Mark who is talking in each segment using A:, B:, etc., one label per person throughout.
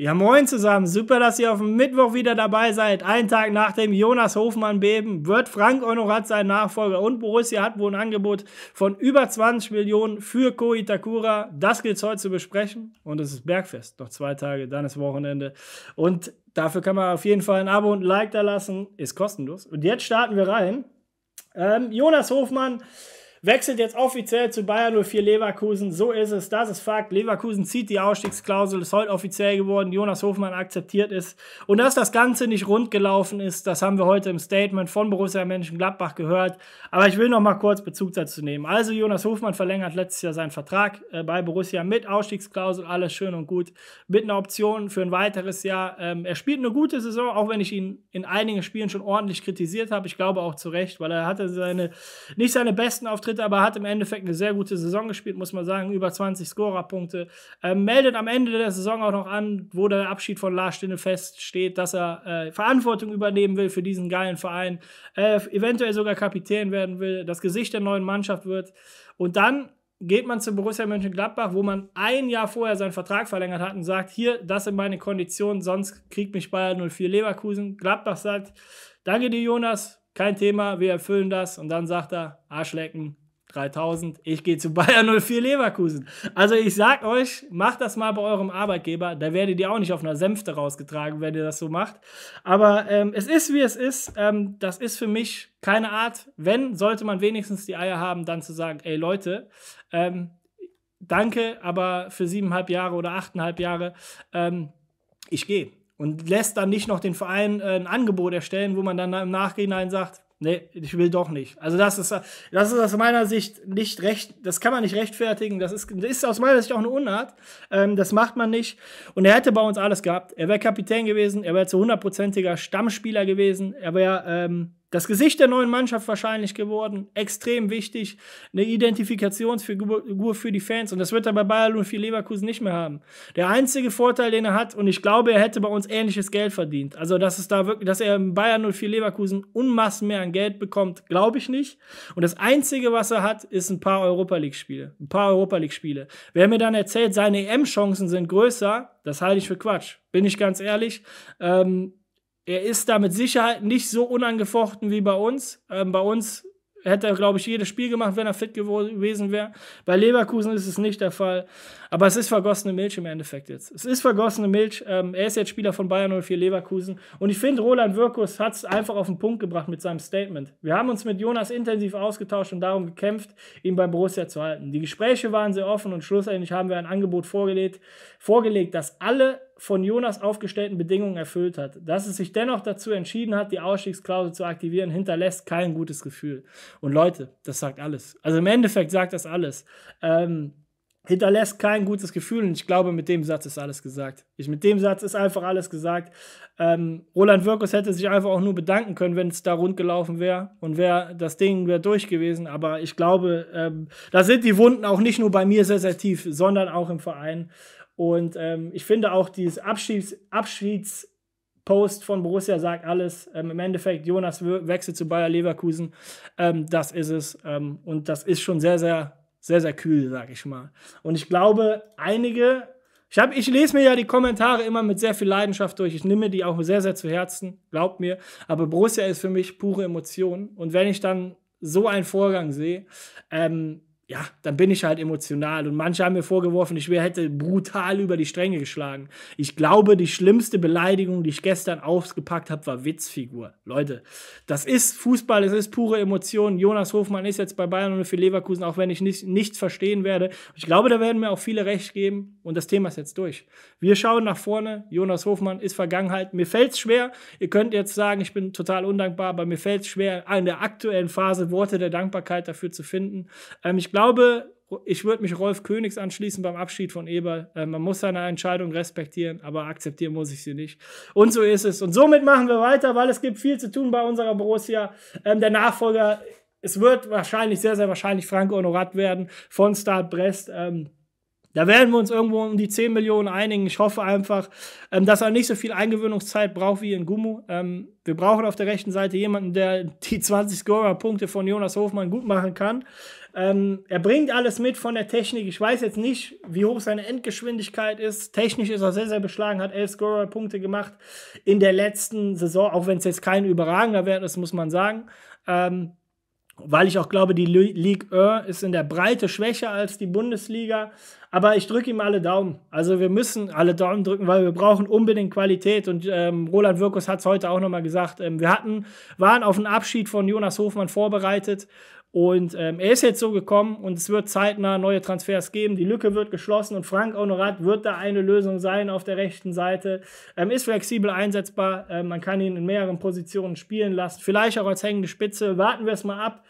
A: Ja, moin zusammen. Super, dass ihr auf dem Mittwoch wieder dabei seid. Einen Tag nach dem Jonas Hofmann-Beben wird Frank Honorat sein Nachfolger und Borussia hat wohl ein Angebot von über 20 Millionen für Ko Das gilt es heute zu besprechen und es ist Bergfest. Noch zwei Tage, dann ist Wochenende. Und dafür kann man auf jeden Fall ein Abo und ein Like da lassen. Ist kostenlos. Und jetzt starten wir rein. Ähm, Jonas Hofmann wechselt jetzt offiziell zu Bayern 04 Leverkusen. So ist es, das ist Fakt. Leverkusen zieht die Ausstiegsklausel, ist heute offiziell geworden. Jonas Hofmann akzeptiert ist. Und dass das Ganze nicht rund gelaufen ist, das haben wir heute im Statement von Borussia Mönchengladbach gehört. Aber ich will noch mal kurz Bezug dazu nehmen. Also Jonas Hofmann verlängert letztes Jahr seinen Vertrag äh, bei Borussia mit Ausstiegsklausel, alles schön und gut, mit einer Option für ein weiteres Jahr. Ähm, er spielt eine gute Saison, auch wenn ich ihn in einigen Spielen schon ordentlich kritisiert habe. Ich glaube auch zu Recht, weil er hatte seine, nicht seine besten Auftritte Rücktritt, aber hat im Endeffekt eine sehr gute Saison gespielt, muss man sagen. Über 20 Scorerpunkte. Ähm, meldet am Ende der Saison auch noch an, wo der Abschied von Lars Stinne feststeht, dass er äh, Verantwortung übernehmen will für diesen geilen Verein. Äh, eventuell sogar Kapitän werden will, das Gesicht der neuen Mannschaft wird. Und dann geht man zu Borussia Mönchengladbach, wo man ein Jahr vorher seinen Vertrag verlängert hat und sagt, hier, das sind meine Konditionen, sonst kriegt mich Bayern 04 Leverkusen. Gladbach sagt, danke dir Jonas, kein Thema, wir erfüllen das. Und dann sagt er, Arschlecken, 3000, ich gehe zu Bayern 04 Leverkusen. Also ich sag euch, macht das mal bei eurem Arbeitgeber, da werdet ihr auch nicht auf einer Sänfte rausgetragen, wenn ihr das so macht. Aber ähm, es ist, wie es ist. Ähm, das ist für mich keine Art, wenn, sollte man wenigstens die Eier haben, dann zu sagen, ey Leute, ähm, danke, aber für siebeneinhalb Jahre oder achteinhalb Jahre, ähm, ich gehe und lässt dann nicht noch den Verein äh, ein Angebot erstellen, wo man dann im Nachhinein sagt, nee, ich will doch nicht. Also das ist, das ist aus meiner Sicht nicht recht, das kann man nicht rechtfertigen. Das ist, das ist aus meiner Sicht auch eine Unart. Ähm, das macht man nicht. Und er hätte bei uns alles gehabt. Er wäre Kapitän gewesen, er wäre zu hundertprozentiger Stammspieler gewesen, er wäre ähm, das Gesicht der neuen Mannschaft wahrscheinlich geworden, extrem wichtig, eine Identifikationsfigur für die Fans und das wird er bei Bayern und für Leverkusen nicht mehr haben. Der einzige Vorteil, den er hat und ich glaube, er hätte bei uns ähnliches Geld verdient. Also, dass es da wirklich, dass er in Bayern und für Leverkusen Unmassen mehr an Geld bekommt, glaube ich nicht. Und das einzige, was er hat, ist ein paar Europa League Spiele, ein paar Europa League Spiele. Wer mir dann erzählt, seine EM Chancen sind größer, das halte ich für Quatsch. Bin ich ganz ehrlich. Ähm, er ist da mit Sicherheit nicht so unangefochten wie bei uns. Ähm, bei uns hätte er, glaube ich, jedes Spiel gemacht, wenn er fit gewesen wäre. Bei Leverkusen ist es nicht der Fall. Aber es ist vergossene Milch im Endeffekt jetzt. Es ist vergossene Milch. Ähm, er ist jetzt Spieler von Bayern 04 Leverkusen. Und ich finde, Roland Wirkus hat es einfach auf den Punkt gebracht mit seinem Statement. Wir haben uns mit Jonas intensiv ausgetauscht und darum gekämpft, ihn bei Borussia zu halten. Die Gespräche waren sehr offen und schlussendlich haben wir ein Angebot vorgelegt, vorgelegt das alle von Jonas aufgestellten Bedingungen erfüllt hat. Dass es sich dennoch dazu entschieden hat, die Ausstiegsklausel zu aktivieren, hinterlässt kein gutes Gefühl. Und Leute, das sagt alles. Also im Endeffekt sagt das alles. Ähm, hinterlässt kein gutes Gefühl und ich glaube, mit dem Satz ist alles gesagt. Ich, mit dem Satz ist einfach alles gesagt. Ähm, Roland Wirkus hätte sich einfach auch nur bedanken können, wenn es da rund gelaufen wäre und wäre das Ding wäre durch gewesen. Aber ich glaube, ähm, da sind die Wunden auch nicht nur bei mir sehr, sehr tief, sondern auch im Verein. Und ähm, ich finde auch dieses Abschieds Abschiedspost von Borussia sagt alles. Ähm, Im Endeffekt, Jonas wechselt zu Bayer Leverkusen. Ähm, das ist es. Ähm, und das ist schon sehr, sehr, sehr, sehr kühl, sag ich mal. Und ich glaube, einige. Ich, hab, ich lese mir ja die Kommentare immer mit sehr viel Leidenschaft durch. Ich nehme die auch sehr, sehr zu Herzen, glaubt mir. Aber Borussia ist für mich pure Emotion. Und wenn ich dann so einen Vorgang sehe, ähm, ja, dann bin ich halt emotional. Und manche haben mir vorgeworfen, ich hätte brutal über die Stränge geschlagen. Ich glaube, die schlimmste Beleidigung, die ich gestern ausgepackt habe, war Witzfigur. Leute, das ist Fußball, das ist pure Emotion. Jonas Hofmann ist jetzt bei Bayern und für Leverkusen, auch wenn ich nicht, nichts verstehen werde. Ich glaube, da werden mir auch viele recht geben. Und das Thema ist jetzt durch. Wir schauen nach vorne. Jonas Hofmann ist Vergangenheit. Mir fällt es schwer. Ihr könnt jetzt sagen, ich bin total undankbar, aber mir fällt es schwer, in der aktuellen Phase Worte der Dankbarkeit dafür zu finden. Ähm, ich glaube, glaube, ich würde mich Rolf Königs anschließen beim Abschied von Eber. Äh, man muss seine Entscheidung respektieren, aber akzeptieren muss ich sie nicht. Und so ist es. Und somit machen wir weiter, weil es gibt viel zu tun bei unserer Borussia. Ähm, der Nachfolger, es wird wahrscheinlich, sehr, sehr wahrscheinlich Franco Honorat werden von Start Brest. Ähm, da werden wir uns irgendwo um die 10 Millionen einigen. Ich hoffe einfach, ähm, dass er nicht so viel Eingewöhnungszeit braucht wie in Gummo. Ähm, wir brauchen auf der rechten Seite jemanden, der die 20 Scorer-Punkte von Jonas Hofmann gut machen kann. Ähm, er bringt alles mit von der Technik. Ich weiß jetzt nicht, wie hoch seine Endgeschwindigkeit ist. Technisch ist er sehr, sehr beschlagen, hat elf Scorer-Punkte gemacht in der letzten Saison, auch wenn es jetzt kein überragender Wert ist, muss man sagen. Ähm, weil ich auch glaube, die Ligue 1 ist in der Breite schwächer als die Bundesliga. Aber ich drücke ihm alle Daumen. Also wir müssen alle Daumen drücken, weil wir brauchen unbedingt Qualität. Und ähm, Roland Wirkus hat es heute auch nochmal gesagt. Ähm, wir hatten, waren auf den Abschied von Jonas Hofmann vorbereitet und ähm, er ist jetzt so gekommen und es wird zeitnah neue Transfers geben. Die Lücke wird geschlossen und Frank Honorat wird da eine Lösung sein auf der rechten Seite. Ähm, ist flexibel einsetzbar. Ähm, man kann ihn in mehreren Positionen spielen lassen. Vielleicht auch als hängende Spitze. Warten wir es mal ab.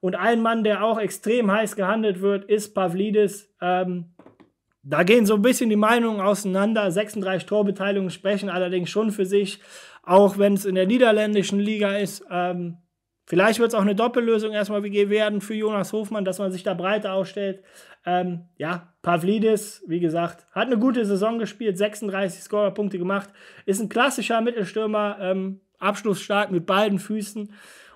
A: Und ein Mann, der auch extrem heiß gehandelt wird, ist Pavlidis. Ähm, da gehen so ein bisschen die Meinungen auseinander. 36 Torbeteiligungen sprechen allerdings schon für sich. Auch wenn es in der niederländischen Liga ist. Ähm, Vielleicht wird es auch eine Doppellösung erstmal WG werden für Jonas Hofmann, dass man sich da breiter ausstellt. Ähm, ja, Pavlidis, wie gesagt, hat eine gute Saison gespielt, 36 Scorerpunkte gemacht, ist ein klassischer Mittelstürmer, ähm, abschlussstark mit beiden Füßen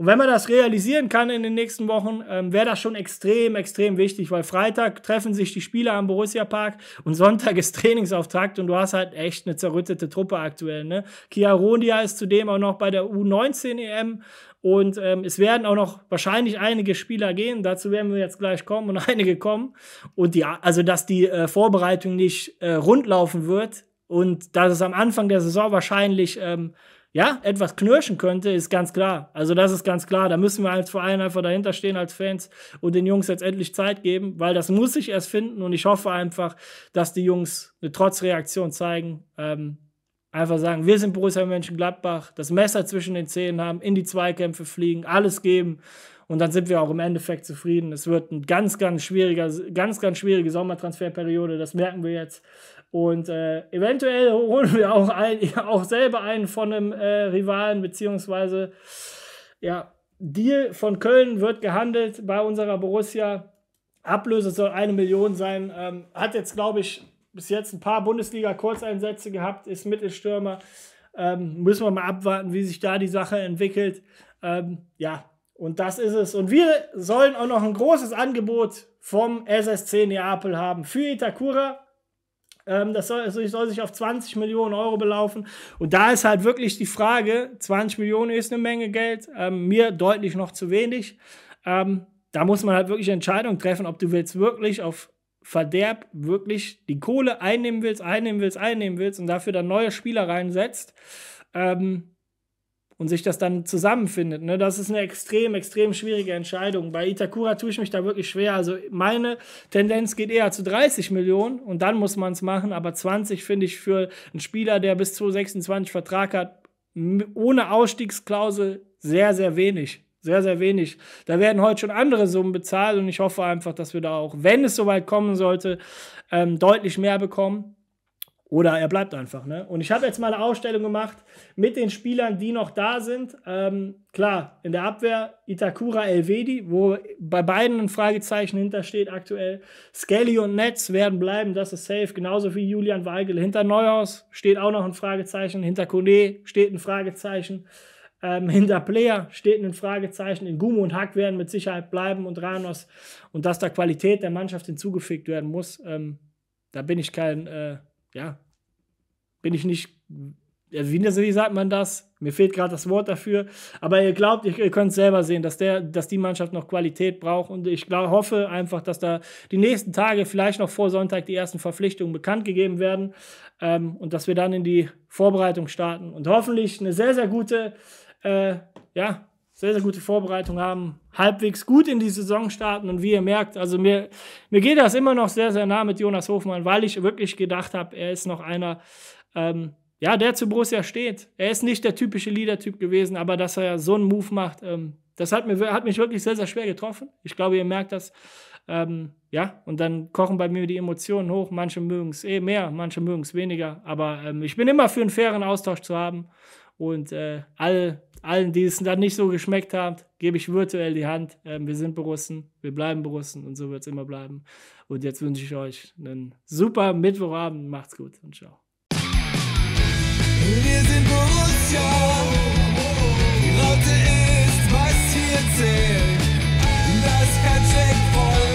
A: und wenn man das realisieren kann in den nächsten Wochen, ähm, wäre das schon extrem, extrem wichtig, weil Freitag treffen sich die Spieler am Borussia Park und Sonntag ist Trainingsauftakt und du hast halt echt eine zerrüttete Truppe aktuell. Ne? Chiarondia ist zudem auch noch bei der U19 EM und ähm, es werden auch noch wahrscheinlich einige Spieler gehen. Dazu werden wir jetzt gleich kommen und einige kommen. Und die, also, dass die äh, Vorbereitung nicht äh, rundlaufen wird und dass es am Anfang der Saison wahrscheinlich ähm, ja, etwas knirschen könnte, ist ganz klar. Also das ist ganz klar. Da müssen wir als Verein einfach dahinter stehen, als Fans und den Jungs jetzt endlich Zeit geben, weil das muss ich erst finden und ich hoffe einfach, dass die Jungs eine Trotzreaktion zeigen. Ähm, einfach sagen, wir sind Borussia Mönchengladbach, das Messer zwischen den Zähnen haben, in die Zweikämpfe fliegen, alles geben und dann sind wir auch im Endeffekt zufrieden. Es wird eine ganz, ganz schwieriger, ganz, ganz schwierige Sommertransferperiode, das merken wir jetzt. Und äh, eventuell holen wir auch, ein, auch selber einen von einem äh, Rivalen, beziehungsweise ja, Deal von Köln wird gehandelt bei unserer Borussia. Ablöse soll eine Million sein. Ähm, hat jetzt, glaube ich, bis jetzt ein paar Bundesliga-Kurzeinsätze gehabt, ist Mittelstürmer. Ähm, müssen wir mal abwarten, wie sich da die Sache entwickelt. Ähm, ja, und das ist es. Und wir sollen auch noch ein großes Angebot vom SSC Neapel haben für Itakura. Ähm, das soll, also soll sich auf 20 Millionen Euro belaufen. Und da ist halt wirklich die Frage, 20 Millionen ist eine Menge Geld, ähm, mir deutlich noch zu wenig. Ähm, da muss man halt wirklich Entscheidungen treffen, ob du willst wirklich auf Verderb wirklich die Kohle einnehmen willst, einnehmen willst, einnehmen willst und dafür dann neue Spieler reinsetzt. Ähm, und sich das dann zusammenfindet. Ne? Das ist eine extrem, extrem schwierige Entscheidung. Bei Itakura tue ich mich da wirklich schwer. Also meine Tendenz geht eher zu 30 Millionen und dann muss man es machen. Aber 20 finde ich für einen Spieler, der bis 2026 Vertrag hat, ohne Ausstiegsklausel sehr, sehr wenig. Sehr, sehr wenig. Da werden heute schon andere Summen bezahlt und ich hoffe einfach, dass wir da auch, wenn es soweit kommen sollte, ähm, deutlich mehr bekommen. Oder er bleibt einfach. Ne? Und ich habe jetzt mal eine Ausstellung gemacht mit den Spielern, die noch da sind. Ähm, klar, in der Abwehr Itakura Elvedi, wo bei beiden ein Fragezeichen hintersteht aktuell. Skelly und Netz werden bleiben, das ist safe. Genauso wie Julian Weigel. Hinter Neuhaus steht auch noch ein Fragezeichen. Hinter Kone steht ein Fragezeichen. Ähm, hinter Player steht ein Fragezeichen. In Gumo und Hack werden mit Sicherheit bleiben und Ranos. Und dass da Qualität der Mannschaft hinzugefügt werden muss, ähm, da bin ich kein. Äh, ja, bin ich nicht. wie, sagt man das? Mir fehlt gerade das Wort dafür. Aber ihr glaubt, ihr, ihr könnt selber sehen, dass, der, dass die Mannschaft noch Qualität braucht. Und ich glaub, hoffe einfach, dass da die nächsten Tage, vielleicht noch vor Sonntag, die ersten Verpflichtungen bekannt gegeben werden. Ähm, und dass wir dann in die Vorbereitung starten. Und hoffentlich eine sehr, sehr gute äh, ja, sehr, sehr gute Vorbereitung haben, halbwegs gut in die Saison starten. Und wie ihr merkt, also mir, mir geht das immer noch sehr, sehr nah mit Jonas Hofmann, weil ich wirklich gedacht habe, er ist noch einer, ähm, ja, der zu Borussia steht. Er ist nicht der typische Leader-Typ gewesen, aber dass er ja so einen Move macht, ähm, das hat, mir, hat mich wirklich sehr, sehr schwer getroffen. Ich glaube, ihr merkt das. Ähm, ja, und dann kochen bei mir die Emotionen hoch. Manche mögen es eh mehr, manche mögen es weniger. Aber ähm, ich bin immer für einen fairen Austausch zu haben. Und äh, alle allen, die es dann nicht so geschmeckt haben, gebe ich virtuell die Hand. Ähm, wir sind Borussen, wir bleiben Borussen und so wird es immer bleiben. Und jetzt wünsche ich euch einen super Mittwochabend. Macht's gut und ciao. Wir sind Borussia, die Raute ist, was hier zählt. Das ist kein Checkpoint.